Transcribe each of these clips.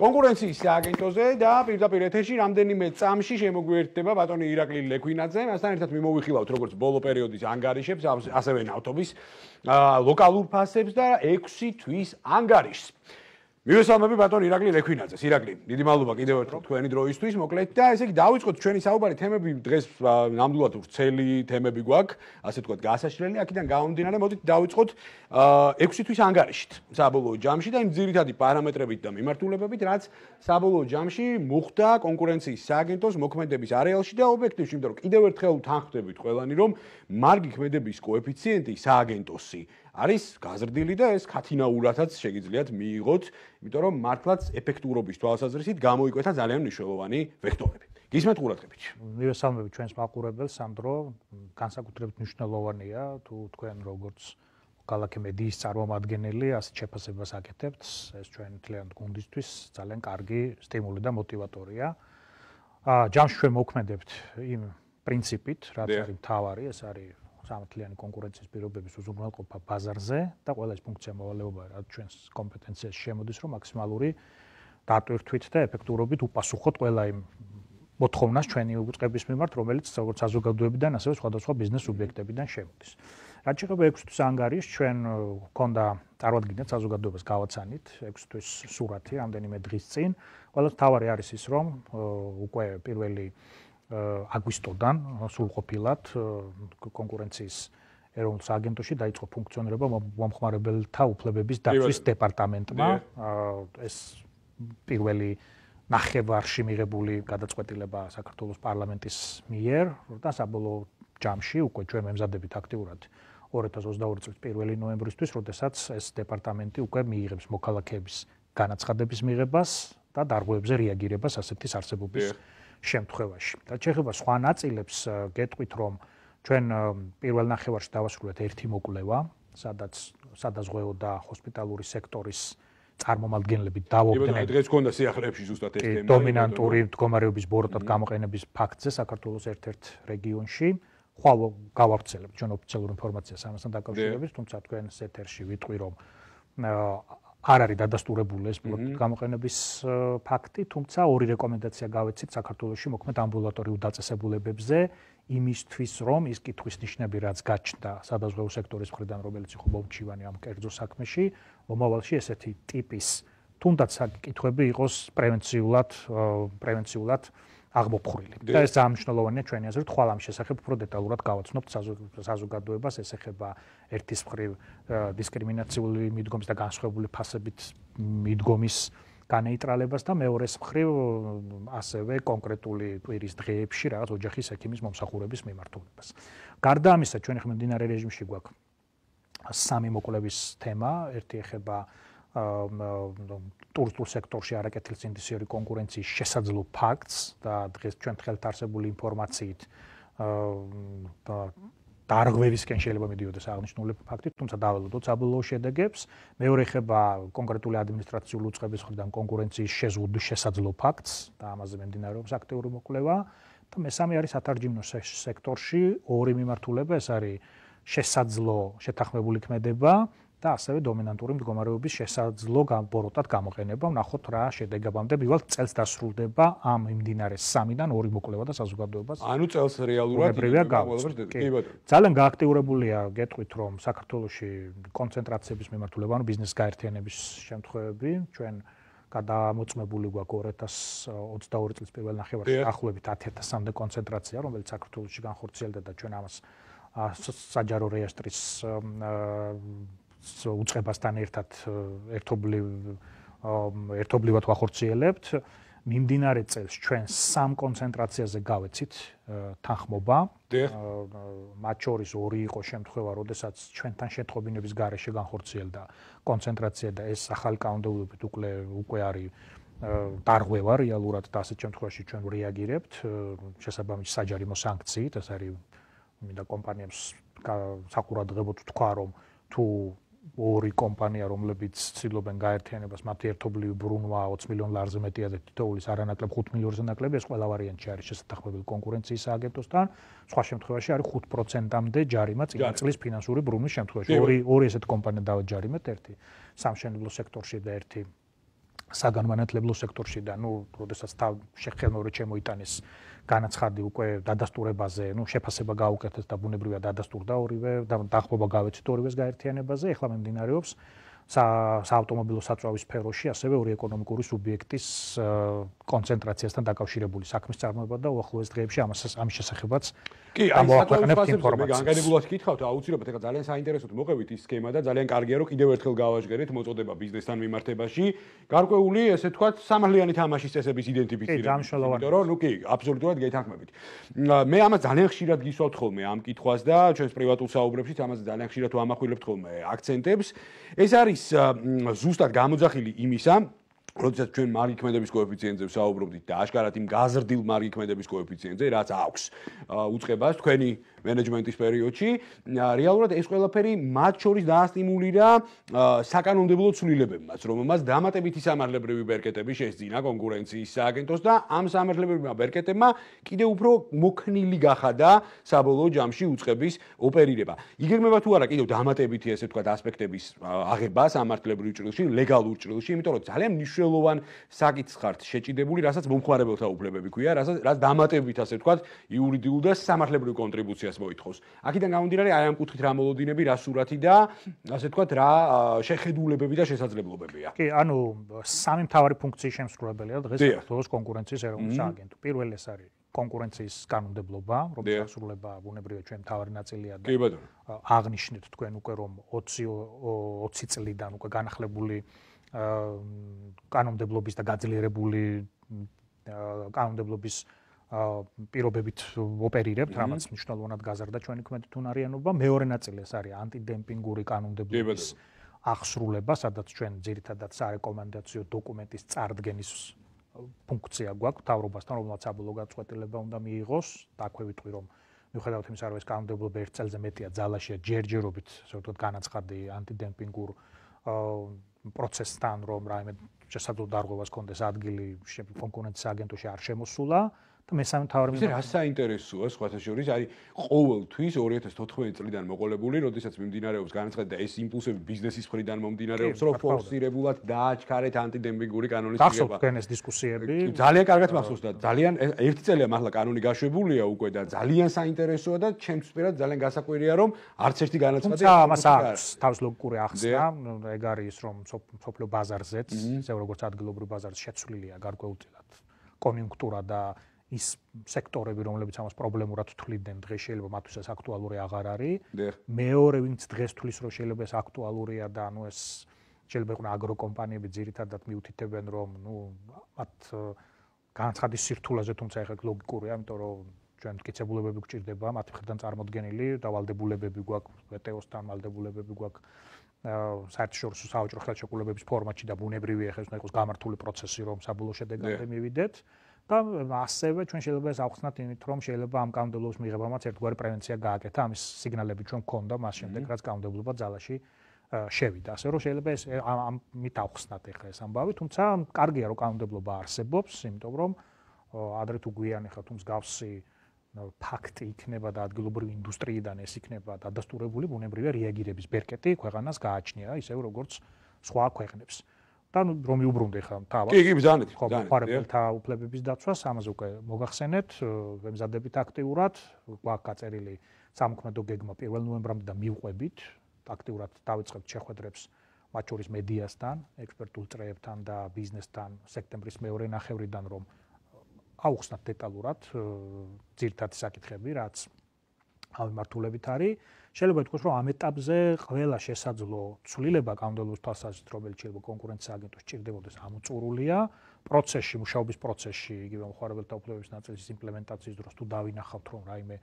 კონკურენციის სააგენტოზე და პირდაპირ ეთერში რამდენიმე წამში შემოგვიერთდება ბატონი ირაკლი ლეკვინაძე. მასთან ერთად მიმოვიხილავთ როგორც ბოლო პერიოდის ანგარიშებს, ასევე ნავთობის ლოკალურ ფასებს და 6 თვის ანგარიშს. მივესალმები ბატონ ირაკლი ლექვინაძეს. ირაკლი, დიდი მადლობა კიდევ ერთხელ თქვენი დროისთვის. მოკლედ და ესე იგი დავიწყოთ ჩვენი საუბარი თემები დღეს ნამდვილად ვრცელი თემები გვაქვს, ასე თქვა გასაშრელი. აქედან გამომდინარე, მოდით დავიწყოთ ექვსითვის ანგარიშით. საბოლოო ჯამში და იმ ძირითადი პარამეტრებით და მიმართულებებით, რაც საბოლოო ჯამში მუხდა კონკურენციის სააგენტოს მოქმედების არეალში და ობიექტივში, იმიტომ რომ კიდევ ერთხელ თანხმდებით ყველანი, რომ მარგი ქმედების კოეფიციენტი სააგენტოსი არის გაზრდილი და ეს ქათინაურათაც შეგიძლიათ მიიღოთ, იმიტომ რომ მართლაც ეფექტურობის თვალსაზრისით გამოიკვეთა ძალიან მნიშვნელოვანი ვექტორები. გისმენთ ყურადღებით. მივესალმები ჩვენს მაყურებელს, სანდრო, განსაკუთრებით მნიშვნელოვანია თუ თქვენ როგორც კალაკე მედიის წარმომადგენელი ასე შეფასებას აკეთებთ, ეს ჩვენ კლიენტ გუნდისთვის ძალიან კარგი სტიმული და мотиваტორია. აა ჯამში ჩვენ მოქმედებთ იმ პრინციპით, რაც არის მთავარი, ეს არის სამართლიანი კონკურენციის პირობების უზრუნველყოფა ბაზარზე და ყველა ეს ფუნქცია მოვალეობა რა ჩვენს კომპეტენციას შემოდის რომ მაქსიმალური დატვირთვით და ეფექტურობით უპასუხოთ ყველა იმ მოთხოვნას ჩვენი უწყების მიმართ რომელიც როგორც საზოგადოებიდან ასევე სხვადასხვა ბიზნეს სუბიექტებიდან შემოდის რა შეიძლება 6 თვის ანგარიშ ჩვენ გქონდა წარმოადგენთ საზოგადოებას გავაცანით 6 თვის სურათი რამდენიმე დღის წინ ყველა თავარი არის ის რომ უკვე პირველი აგვისტოდან სრულყოფილად კონკურენციის ეროვნულ სააგენტოში დაიწყო ფუნქციონირება მომხმარებელთა უფლებების დაცვის დეპარტამენტმა. ეს პირველი ნახევარში მიღებული გადაწყვეტილება საქართველოს პარლამენტის მიერ და საბოლოო ჯამში უკვე ჩვენ მემზადებით აქტიურად 2022 წლის 1 ნოემბრისთვის, როდესაც ეს დეპარტამენტი უკვე მიიღებს მოქალაქეების განაცხადების მიღებას და დარგვებზე რეაგირებას ასეთის არსებობის. Yeah. შემთხვევაში. და შეიძლება სხვა ნაწილებს გეტყვით, რომ ჩვენ პირველ ნახევარში დავასრულეთ ერთი მოკვლევა, სადაც სადაზღვეოდა ჰოსპიტალური სექტორის წარმომადგენლები დავობდნენ. იმენა დღეს გქონდა სიახლეებში ზუსტად ერთ-ერთი დომინანტური მდგომარეობის ბორტად გამოყენების ფაქტზე საქართველოს ერთ-ერთ რეგიონში. ხვალო გავავრცელებ ჩვენ ოფიციალური ინფორმაციას ამასთან დაკავშირებით, თუმცა თქვენ სეთერში ვიტყვი რომ არ არის დადასტურებული ეს გამოყენების ფაქტი, თუმცა ორი რეკომენდაცია გავეცით საქართველოსში მოქმედ ამბულატორიულ დაწესებულებებზე იმისთვის, რომ ის კითხვის ნიშნები, რაც გაჩნდა საბაზღო სექტორის მხრიდან, რომელიც ხო მომჩივანი ამ კერძო საქმეში, მომავალში ესეთი ტიპის თუნდაც კითხვები იყოს პრევენციულად პრევენციულად აა აღმოფხვრილი. და ეს ძალიან მნიშვნელოვანია ჩვენი აზრით, ხვალ ამ შესახებ უფრო დეტალურად გავაცნობთ საზოგადოებას, ეს ეხება ერთის მხრივ дискრიმინაციული მიდგომის და განსხვავებული ფასებით მიდგომის განეიტრალებას და მეორეს მხრივ ასევე კონკრეტული პირის დღეებში რაღაც ოჯახის ექიმის მომსახურების მიმართულებას. გარდა ამისა, ჩვენ ხმ მდინარე რეჟიმში გვაქვს სამი მოკლების თემა, ერთი ეხება ტურისტულ სექტორში არაკეთილი ინდუსტრიული კონკურენციის შესაძლო ფაქტს და დღეს ჩვენ თხელთ არსებული ინფორმაციით აა დარღვევისკენ შეიძლება მიდიოდეს აღნიშნული ფაქტი, თუმცა დაველოდოთ საბოლოო შედეგებს. მეორე ხება კონკრეტული ადმინისტრაციული უწყების ხრიდან კონკურენციის შეზღუდვის შესაძლო ფაქტს და ამაზე მემდინარეობს აქტიური მოკვლევა. და მესამე არის ათარჯიმო სექტორში ორი მიმართულება, ეს არის შესაძლო შეთანხმებული ქმედება, და ასევე დომინანტური მდგომარეობის შესაძლო გამბოროტად გამოყენება. ნახოთ რა შედეგებამდე ვიღალ წელს დასრულდება ამ იმდინარე 3-დან 2 მოკლევა და საზოგადოებას. ანუ წელს რეალურად კი ბატონო. ძალიან გააქტიურებულია გეტყვით რომ საქართველოსში კონცენტრაციების მიმართულება, ანუ ბიზნეს გაერთიანების შემთხვევები, ჩვენ გადამოწმებული გვაქვს 2022 წლის პირველ ნახევარში ახლობით 1000-მდე კონცენტრაცია, რომელიც საქართველოსში განხორციელდა და ჩვენ ამას საჯარო რეესტრის უצებასთან ერთად э, ერთობლი ერთობლივად ვახორციელებთ მიმდინარე წელს ჩვენ სამ კონცენტრაციაზე გავეცით э, თანხმობა მათ შორის ორი იყო შემთხვევა, როდესაც ჩვენთან შეთხობინების გარეშე განხორციელდა კონცენტრაცია და ეს ახალ კაუნდაულობით უკვე უკვე არის დარღვევა რეალურად და ასეთ შემთხვევაში ჩვენ რეაგირებთ შესაბამისი საჯარიმო სანქციით, ეს არის მინდა კომპანიებს საყურადღებოდ თქვა რომ თუ ორი კომპანია, რომლებიც ცდილობენ გაერთიანებას, მათი ერთობლივი ბრუნვა 20 მილიონ ლარზე მეტია და თითოეულის არანაკლებ 5 მილიონზე ნაკლები, ეს ყველა ვარიანტი არის შესაძლებელი კონკურენციის აგენტოსთან. სხვა შემთხვევაში არის 5%-მდე ჯარიმა წელიწადის ფინანსური ბრუნვის შემთხვევაში. ორი ორი ესეთ კომპანია დავა ჯარიმეთ ერთი სამშენებლო სექტორში და ერთი საგანმანათლებლო სექტორში და ნუ, როდესაც თავ შეხელმოვრე ჩემოიტანეს განაცხადი უკვე დადასტურებაზე, ნუ შეფასება გაუკეთეს და ბუნებრივია დადასტურდა ორივე და დახმობა გავეცეთ ორივეს გაერთიანებაზე. ეხლა მე მდინარეობს საავტომობილო საწვავის სფეროში, ასევე ორი ეკონომიკური სუბიექტის კონცენტრაციასთან დაკავშირებული საქმის წარმოება და უახლოეს დღეებში ამას ამის შესახებაც კი ამოაქვეყნებთ ინფორმაციას. განგებულად გითხავთ, აუცილებლად ეხლა ძალიან საინტერესოდ მოყევით ის სქემა და ძალიან კარგია რომ კიდევ ერთხელ გავაჟღერეთ მოწოდება ბიზნესთან მიმართებაში. გარკვეული ესე თქვა სამართლიანი თამაშის წესების იდენტიფიცირება. იმიტომ რომ ნუ კი აბსოლუტურად გეთანხმებით. მე ამას ძალიან ხშირად გისვავთ ხოლმე ამ კითხვას და ჩვენს პრივატულ საუბრებში ამას ძალიან ხშირად ვამახვილებთ ხოლმე აქცენტებს. ეს არის ზუსტად გამოძახილი იმისა, როდესაც ჩვენ მარგიქმედების კოეფიციენტზე საუბრობთ და აშკარად იმ გაზრდილ მარგიქმედების კოეფიციენტზე რაც აქვს უწებას თქვენი მენეჯმენტის პერიოდში რეალურად ეს ყველაფერი მათ შორის დაასტიმულირა საკანონმდებლო ცვლილებებმაც რომელმაც დამატებითი სამართლებრივი ბერკეტები შეძინა კონკურენციის სააგენტოს და ამ სამართლებრივი ბერკეტებმა კიდე უფრო მოქნილი გახადა საბოლოო ჯამში უწყების ოპერირება იგეგმება თუ არა კიდევ დამატებითი ესე ვთქვათ ასპექტების აღება სამართლებრივ ჭრილში ლეგალურ ჭრილში იმიტომ რომ ძალიან მნიშვნელოვან საკითხს ხართ შეჭიდებული რასაც მომხმარებელთა უფლებები ქვია რასაც რაც დამატებით ასე ვთქვათ იურიდიულ და სამართლებრივ კონტრიბუციას ინფორმაციას მოითხოვს. აქედან გამომდინარე აი ამ კუთხით რა მოლოდინები, რა სურათი და ასე თქვა რა შეხედულებები და შესაძლებლობებია. კი, ანუ სამი მთავარი ფუნქციის შემსრულებელია დღეს საქართველოს კონკურენციის ეროვნულ სააგენტო. პირველი ეს არის კონკურენციის კანონმდებლობა, რომელიც ასრულება ბუნებრივია ჩვენ მთავარი ნაწილია და კი ბატონო. აღნიშნეთ თქვენ უკვე რომ 20 წლიდან უკვე განახლებული კანონმდებლობის და გაძლიერებული კანონმდებლობის პირობებით ოპერირებთ, რამაც მნიშვნელოვნად გაზარდა ჩვენი კომენტი თუნარიანობა. მეორე ნაწილი ეს არის ანტიდემპინგური კანონმდებლობის აღსრულება, სადაც ჩვენ ძირითადად სარეკომენდაციო დოკუმენტის წარდგენის ფუნქცია გვაქვს თავრობასთან, რომელსაც აბოლო გაწყვეტილება უნდა მიიღოს, დაქვევიტყვი რომ მიუხედავად იმისა, რომ ეს კანონმდებლობა ერთ წელზე მეტია ძალაში ჯერჯერობით, სწორედ განაცხადი ანტიდემპინგურ პროცესთან, რომ რაიმე შესაძლო დარღვევას კონდეს ადგილი კონკურენციის აგენტოში არ შემოსულა, და მესამე თავი მიმოქმედი. ეს რა საინტერესოა სხვათა შორის, აი ყოველთვის 2014 წლიდან მოყოლებული, როდესაც მიმდინარეობს განაცხადი და ეს იმპულსები ბიზნესის მხრიდან მომდინარეობს, რომ ფორსირებულად დააჩქარეთ ანტიდემპინგური კანონის შეება. გასულ გენეს დისკუსიები. ძალიან კარგად მახსოვს და ძალიან ერთი წელია მართლა კანონი გაშვებულია უკვე და ძალიან საინტერესოა და ჩემს პირად ძალიან გასაკვირია, რომ არც ერთი განაცხადი არ ამას არის. თავს ლოგიკური ახსნა, ეგ არის რომ სოფლო ბაზარზეც, ესე როგორც ადგილობრივ ბაზარზე შეცვლილია გარკვეულწილად კონიუნქტურა და ის სექტორები, რომლებიც ამას პრობლემურად თვლიდნენ, დღეს შეიძლება მათთვისაც აქტუალური აღარ არის. მეორე, ვინც დღეს თვლის, რომ შეიძლება ეს აქტუალურია და ანუ ეს შეიძლება იყოს აგროკომპანიები ძირითადად მიუთითებენ, რომ ნუ მათ განაცხადის სირთულეზე, თუმცა ეხლა ლოგიკურია, იმიტომ რომ ჩვენ მკიცებულებები გვჭირდება, მათი ხრიდან წარმოდგენილი და ვალდებულებები გვაქვს, ვეტეოსთან ვალდებულებები გვაქვს საერთაშორისო საავჭრო ხელშეკრულებების ფორმატში და ბუნებრივია ხეს უნდა იყოს გამართული პროცესი, რომ საბოლოო შედეგამდე მივიდეთ. აა და ასევე ჩვენ შეიძლება ეს ავხსნათ იმით, რომ შეიძლება ამ კანდიდატობის მიღებამაც ერთგვარი პრევენცია გააკეთა ამის სიგნალები ჩვენ გქონდა მას შემდეგ, რაც კანდიდატობა ძალაში შევიდა. ასე რომ შეიძლება ეს ამ ამით ავხსნათ ეხლა ეს ამბავი, თუმცა კარგია რომ კანდიდატობა არსებობს, იმიტომ რომ ადრე თუ გვიანი ხა თუ მსგავსი ფაქტი იქნება და ადგილობრივი ინდუსტრიიდან ეს იქნება დადასტურებული ბუნებრივი რეაგირების ბერკეტი ქვეყანას გააჩნია, ისევ როგორც სხვა ქვეყნებს. თან რომ იუბრუნდე ხა თავად. კი, კი, ბძანეთ. ხო, ხარებელთა უფლებების დაცვას ამაზე უკვე მოგახსენეთ, გემზადებით აქტიურად, გვაქვს გაწერილი სამკმედო გეგმა 1 ნოემბრამდე და მიუყვებით აქტიურად დავიწყებთ შეხვედრებს მათ შორის მედიასთან, ექსპერტულ წრეებთან და ბიზნესთან სექტემბრის მეორე ნახევრიდან რომ აუხსნათ დეტალურად ძირთა საკითხები, რაც ამ მართულებით არის შეიძლება ითქვას რომ ამ ეტაპზე ყველა შესაძლო ცვლილება კანდელოს თასაზე რომელიც შეიძლება კონკურენცია აგენტოს ჭირდებოდეს ამოწურულია პროცესში მუშაობის პროცესში იგივე მოხარებელთა უფლებების ნაწილის იმპლემენტაციის დროს თუ დავინახავთ რომ რაიმე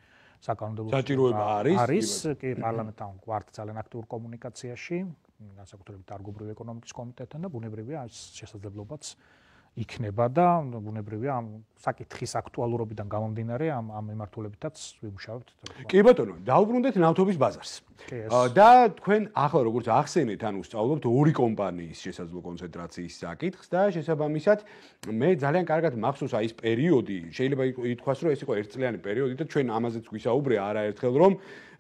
საკანდელოს ჯაჭიროება არის არის კი პარლამენტთან ყართ ძალიან აქტიურ კომუნიკაციაში განსაკუთრებით არგუბრივი ეკონომიკის კომიტეტთან და ბუნებრივია შესაძლებლობაც იქნება და ბუნებრივია ამ საკითხის აქტუალურობიდან გამომდინარე ამ ამ მიმართულებითაც ვიმუშავებთ. კი ბატონო, დაუბრუნდეთ ნავთობის ბაზარს. და თქვენ ახლა როგორც ახსენეთ, ანუ სწავლობთ ორი კომპანიის შესაძლო კონცენტრაციის საკითხს და შესაბამისად მე ძალიან კარგად მახსოვს აი ეს პერიოდი, შეიძლება ითქვას, რომ ეს იყო ერთწლიანი პერიოდი და ჩვენ ამაზეც გვისაუბრე არაერთხელ, რომ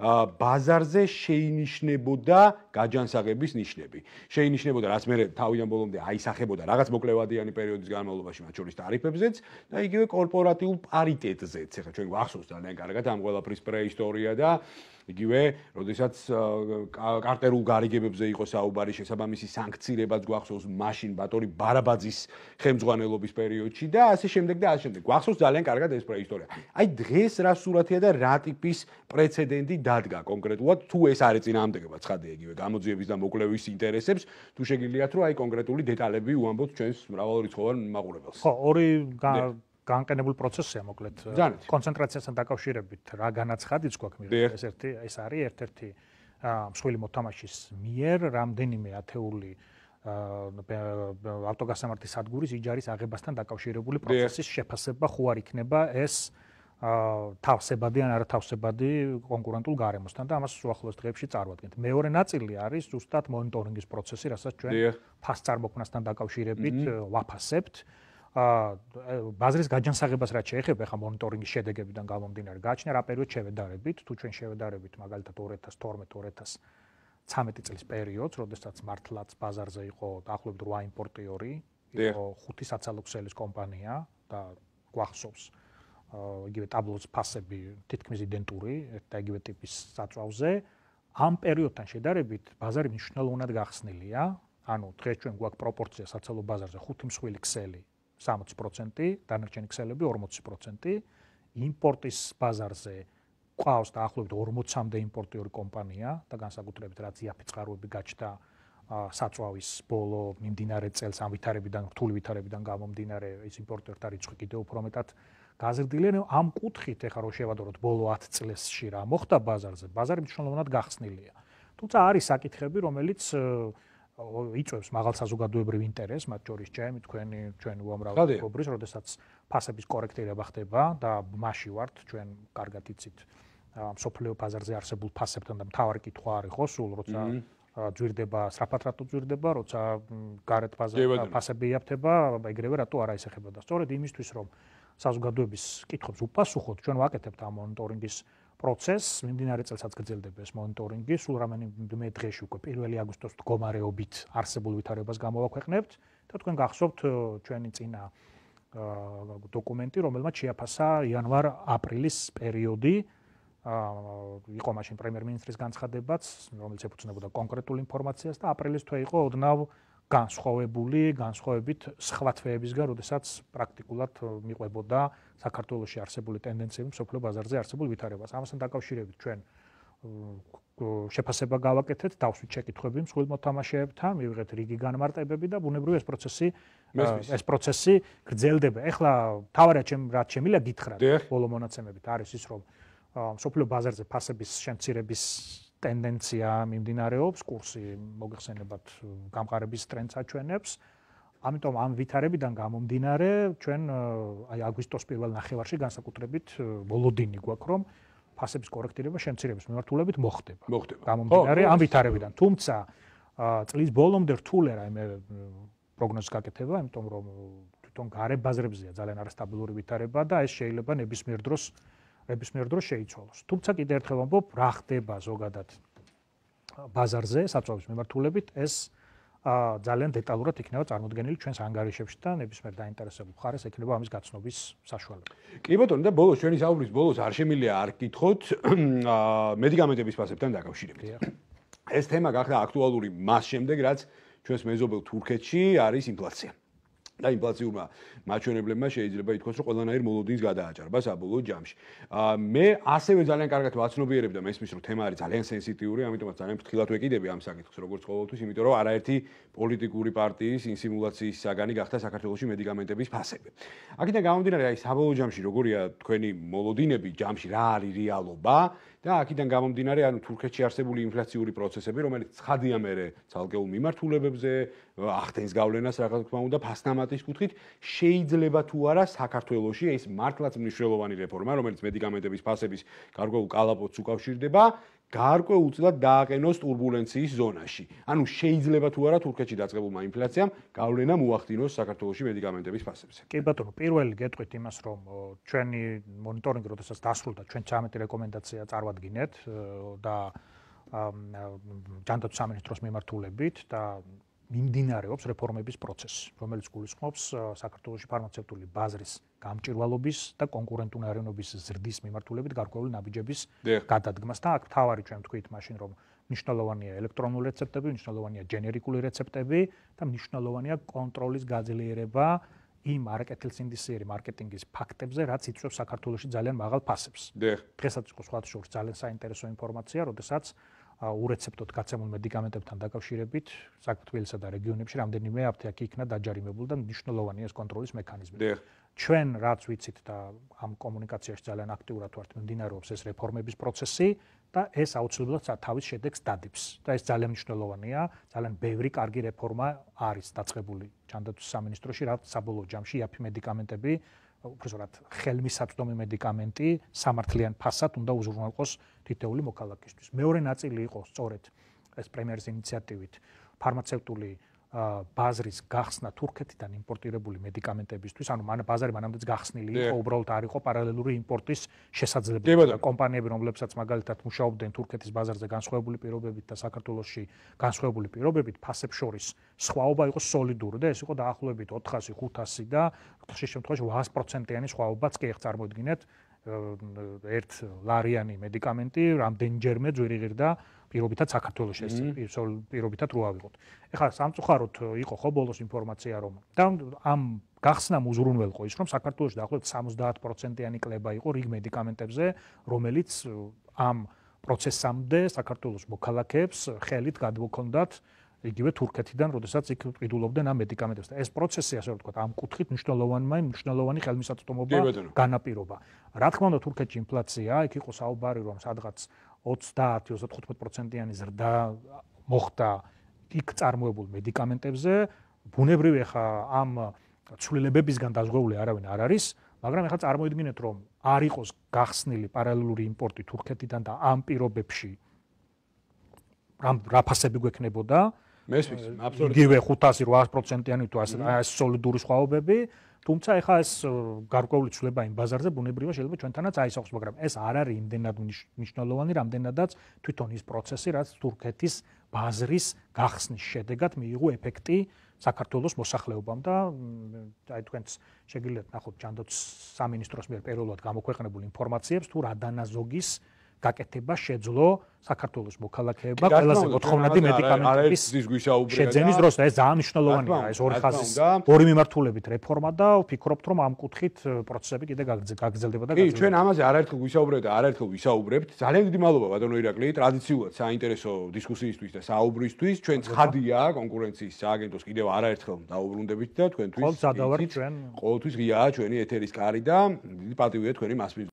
ბაზარზე შეინიშნებოდა გაჯანსაღების ნიშნები. შეინიშნებოდა, რაც მე თავიდან ბოლომდე აისახებოდა, რაღაც მოკლევადიანი პერიოდის განმავლობაში მათ შორის ტარიფებზეც და იგივე კორპორატიულ პარიტეტზეც. ეხლა ჩვენ გვახსოვს ძალიან კარგად ამ ყველაფრის პრეისტორია და იგივე, როდესაც კარტერულ გარიგებებზე იყო საუბარი, შესაბამისი სანქცირებაც გვახსოვს მაშინ ბატონი ბარაბაძის ხელმძღვანელობის პერიოდში და ასე შემდეგ და ასე შემდეგ. გვახსოვს ძალიან კარგად ეს პრეისტორია. აი დღეს რა სურათია და რა ტიპის პრეცედენტი დადგა კონკრეტულად თუ ეს არის წინააღმდეგება ცხადია იგივე გამოძიების და მოკლევის ინტერესებს თუ შეგიძლიათ რომ აი კონკრეტული დეტალები უამბოთ ჩვენს მრავალრიცხოვან მაყურებელს. ხო, ორი განყენებულ პროცესია მოკლედ კონცენტრაციასთან დაკავშირებით რა განაცხადიც გვაქვს მიღებული ეს ერთი ეს არის ერთ-ერთი მსხვილი მოთამაშის მიერ რამდენიმე ათეული ავტოგასამართი სადგურის იჯარის აღებასთან დაკავშირებული პროცესის შეფასება ხო არ იქნება ეს თავსებადი ან არათავსებადი კონკურენტულ გარემოსთან და ამას უახლოეს დღეებში წარვადგენთ. მეორე ნაწილი არის ზუსტად მონიტორინგის პროცესი, რასაც ჩვენ ფასწარმოქმნასთან დაკავშირებით ვაფასებთ. ბაზრის გაჯანსაღებას რაც შეეხება, ხა მონიტორინგის შედეგებიდან გამომდინარე, გაჩნდა რა პერიოდში შევედარებით, თუ ჩვენ შევედარებით მაგალითად 2012-2013 წლის პერიოდს, როდესაც მართლაც ბაზარზე იყო დაახლოებით 8 იმპორტიორი, იყო 5 საცალოქსელის კომპანია და გვახსოვს იგივე ტაბლოს ფასები თითქმის იდენტური, და იგივე ტიპის საწავზე ამ პერიოდთან შედარებით ბაზარი მნიშვნელოვნად გახსნილია. ანუ დღეს ჩვენ გვაქვს პროპორცია საცალო ბაზარზე 5 მსხვილი ქსელი 60%, დანარჩენი ქსელები 40%. იმპორტის ბაზარზე ყავს დაახლოებით 40-მდე იმპორტიორი კომპანია და განსაკუთრებით რაც იაფი წყაროები გაჩნდა საწვავის ბოლო მიმდინარე წელს ამ ვითარებიდან რთული ვითარებიდან გამომდინარე ეს იმპორტერთა რიცხვი კიდევ უფრო მეტად გაზრდილია. ამ კუთხით ეხა რომ შევადაროთ ბოლო 10 წელსში რა მოხდა ბაზარზე. ბაზარი მნიშვნელოვნად გახსნილია. თუმცა არის საკითხები, რომელიც იწევს მაღალ საზოგადოებრივ ინტერესს, მათ შორის ჩემი, თქვენი, ჩვენ უამრავ გობრის, როდესაც ფასების კორექტირება ხდება და მასში ვართ, ჩვენ კარგად იცით ამ სოფლიო ბაზარზე არსებულ ფასებთან და მთავარი კითხვა არის ხო სულ, როცა ძვირდება, სრაფათრატო ძვირდება, როცა გარეთ ბაზარზე ფასები იაფთება, ეგრევე რატო არა ისახება და სწორედ იმისთვის რომ საზოგადოების კითხვებს უპასუხოთ, ჩვენ ვაკეთებთ ამ მონიტორინგის პროცესს, მიმდინარე წელსაც გრძელდება ეს მონიტორინგი, სულ რამდენიმე დღეში უკვე 1 აგვისტოს მდგომარეობით არსებულ ვითარებას გამოვაქვეყნებთ და თქვენ გახსოვთ ჩვენი წინა დოკუმენტი, რომელმაც შეაფასა იანვარ-აპრილის პერიოდი აა იყო მაშინ პრემიერ-მინისტრის განცხადებაც, რომელიც ეფუძნებოდა კონკრეტულ ინფორმაციას და აპრილის თვე იყო ოდნავ განსხვავებული, განსხვავებით სხვა თვეებისგან, როდესაც პრაქტიკულად მიყვებოდა საქართველოსში არსებული ტენდენციები სოფლო ბაზარზე არსებულ ვითარებას. ამასთან დაკავშირებით ჩვენ შეფასება გავაკეთეთ, დავსვით შეკითხვები მსხვილ მოთამაშეებთან, მივიღეთ რიგი განმარტებები და ბუნებრივი ეს პროცესი ეს პროცესი გრძელდება. ეხლა თავარია ჩემ რაც შემიძლია გითხრათ ბოლო მონაცემებით არის ის რომ სოფლო ბაზარზე ფასების შემცირების ტენდენცია მიმდინარეობს, კურსი მოგხსენებათ გამყარების ტრენდს აჩვენებს. ამიტომ ამ ვითარებიდან გამომდინარე, ჩვენ აი აგვისტოს პირველ ნახევარში განსაკუთრებით ბოლოდინი გვაქვს, რომ ფასების კორექტირება შემცირების მიმართულებით მოხდება. მოხდება. გამომდინარე ამ ვითარებიდან. თუმცა წლის ბოლომდე რთულე რა მე პროგნოზს გაკეთება, იმიტომ რომ თვითონ გარე ბაზრებზია ძალიან არასტაბილური ვითარება და ეს შეიძლება ნებისმიერ დროს ნებისმიერ დროს შეიცვალოს. თუმცა კიდევ ერთხელ ვამბობ, რა ხდება ზოგადად ბაზარზე საწოლის მიმართულებით, ეს ძალიან დეტალურად იქნება წარმოდგენილი ჩვენს ანგარიშებში და ნებისმიერ დაინტერესებულ მხარეს ექნება ამის გაცნობის საშუალება. კი ბატონო, და ბოლოს ჩვენი საუბრის ბოლოს არ შემილია არ გითხოთ მედიკამენტების ფასებთან დაკავშირებით. ეს თემა გახდა აქტუალური მას შემდეგ, რაც ჩვენს მეზობელ თურქეთში არის ინფლაცია. და ინფლაციურმა მაჩვენებლებმა შეიძლება ითქვას, რომ ყველანაირ მოლოდინს გადააჭარბა საბოლოო ჯამში. აა მე ასევე ძალიან კარგად ვაცნობიერებ და მესმის, რომ თემა არის ძალიან სენსიტიური, ამიტომაც ძალიან ფრთხილად ვეკიდები ამ საკითხს, როგორც ყოველთვის, იმიტომ რომ არაერთი პოლიტიკური პარტიის ინსიმულაციის საგანი გახდა საქართველოს მედიკამენტების ფასები. აქედან გამომდინარე, აი საბოლოო ჯამში როგორია თქვენი მოლოდინები ჯამში, რა არის რეალობა? და აქიდან გამომდინარე ანუ თურქეთში არსებული ინფლაციური პროცესები რომელიც ცხადია მე ძალკეულ მიმართულებებზე ახდენს გავლენას რა თქმა უნდა ფასნამატის კუთხით შეიძლება თუ არა საქართველოსი ეს მართლაც მნიშვნელოვანი რეფორმა რომელიც მედიკამენტების ფასების გარკვეულ კალაპოტს უკავშირდება გარკვეულწილად დააყენოს турბულენციის ზონაში. ანუ შეიძლება თუ არა თურქეთში დაწყებულმა ინფლაციამ გავლენა მოახდინოს საქართველოსი მედიკამენტების ფასებზე. კი ბატონო, პირველი გეტყვით იმას, რომ ჩვენი მონიტორინგი როდესაც დასრულდა, ჩვენ 13 რეკომენდაცია წარვადგინეთ და ჯანდაცვის სამინისტროს მიმართულებით და მიმდინარეობს რეფორმების პროცესი, რომელიც გულისხმობს საქართველოს ფარმაცევტული ბაზრის გამჭირვალობის და კონკურენტუნარიანობის ზრდის მიმართულებით გარკვეული ნაბიჯების გადადგმას და აქ თავარი ჩვენ თქვით მაშინ რომ მნიშვნელოვანია ელექტრონული რეცეპტები, მნიშვნელოვანია გენერიკული რეცეპტები და მნიშვნელოვანია კონტროლის გაძლიერება იმ მარკეტინგისერი მარკეტინგის ფაქტებზე, რაც იწვევს საქართველოსში ძალიან მაღალ ფასებს. დღესაც იყო სხვა შორს ძალიან საინტერესო ინფორმაცია, როდესაც ურეცეპტოდ გაცემულ მედიკამენტებთან დაკავშირებით, საქართველოსა და რეგიონებში რამდენიმე აფთიაქი იქნა დაჯარიმებული და მნიშვნელოვანია ეს კონტროლის მექანიზმი. ჩვენ რაც ვიცით და ამ კომუნიკაციაში ძალიან აქტიურად ვართ მიმდინარეობს ეს რეფორმების პროცესი და ეს აუცილებლად თავის შედეგს დადებს და ეს ძალიან მნიშვნელოვანია ძალიან ბევრი კარგი რეფორმა არის დაწყებული ჩანდა თუ სამინისტროში რაც საბოლოო ჯამში იაფი მედიკამენტები უბრალოდ ხელმისაწვდომი მედიკამენტი სამართლიან ფასად უნდა უზრუნველყოს თითეული მოქალაქისთვის. მეორე ნაწილი იყო სწორედ ეს პრემიერის ინიციატივით ფარმაცევტული ბაზრის გახსნა თურქეთიდან იმპორტირებული მედიკამენტებისთვის, ანუ მან ბაზარი მანამდეც გახსნილი იყო, უბრალოდ არ იყო პარალელური იმპორტის შესაძლებლობა. და კომპანიები, რომლებსაც მაგალითად მუშაობდნენ თურქეთის ბაზარზე განსხვავებული პირობებით და საქართველოსში განსხვავებული პირობებით, ფასებს შორის სხვაობა იყო სოლიდური და ეს იყო დაახლოებით 400-500 და ხშირ შემთხვევაში 100%-იანი სხვაობაც კი ეხ წარმოიდგინეთ, ერთ ლარიანი მედიკამენტი რამდენჯერმე ძვირიღირდა პირობითად საქართველოში ეს პირობითად რო ავიღოთ. ეხლა სამწუხაროდ იყო ხო ბოლოს ინფორმაცია რომ ამ გახსნამ უზრუნველყო ის რომ საქართველოში დაახლოებით 70%-იანი კლება იყო რიგ მედიკამენტებზე რომელიც ამ პროცესამდე საქართველოს მოქალაქეებს ხელით გადმოქონდათ იგივე თურქეთიდან, როდესაც იქ ყიდულობდნენ ამ მედიკამენტებს და ეს პროცესი ასე ვთქვათ, ამ კუთხით მნიშვნელოვანია, მნიშვნელოვანი ხელმისაწვდომობა განაპირობა. რა თქმა უნდა, თურქეთში ინფლაცია, იქ იყო საუბარი, რომ სადღაც 30-35%-იანი ზრდა მოხდა იქ წარმოებულ მედიკამენტებზე. ბუნებრივი ხა ამ ცვლილებებისგან დაზღვეული არავინ არ არის, მაგრამ ეხლა წარმოიდგინეთ, რომ არ იყოს გახსნილი პარალელური იმპორტი თურქეთიდან და ამ პირობებში რა რაფასები გვექნებოდა? მე ვფიქრობ აბსოლუტურად იგივე 500-800%-იანი თუ ასე სოლიდური სხვაობები თუმცა ეხა ეს გარკვეული ცვლილება იმ ბაზარზე ბუნებრივია შეიძლება ჩვენთანაც აისახოს მაგრამ ეს არ არის იმდენად მნიშვნელოვანი რამდენადაც თვითონ ის პროცესი რაც თურქეთის ბაზრის გახსნის შედეგად მიიღო ეფექტი საქართველოს მოსახლეობამ და აი თქვენს შეგიძლიათ ნახოთ ჯანდაც სამინისტროს მიერ პერიოდულად გამოქვეყნებული ინფორმაციებს თუ რადანაზოგის გაკეთება შეძლო საქართველოს მოქალაქეებმა ყველაზე მოთხოვნადი მედიკამენტების შეძენის დროს და ეს ძალიან მნიშვნელოვანია ეს ორი ხაზის ორი მიმართულებით რეფორმა და ვფიქრობთ რომ ამ კუთხით პროცესები კიდე გაგრძელდება და კი ჩვენ ამაზე არაერთხელ ვისაუბრებთ და არაერთხელ ვისაუბრებთ ძალიან დიდი მადლობა ბატონო ირაკლი ტრადიციულად საინტერესო დისკუსიისთვის და საუბრისთვის ჩვენ ხარდია კონკურენციის სააგენტოს კიდევ არაერთხელ დაუბრუნდებით და თქვენთვის ყოველთვის ღიაა ჩვენი ეთერის კარი და დიდი პატივია თქვენი მასმედია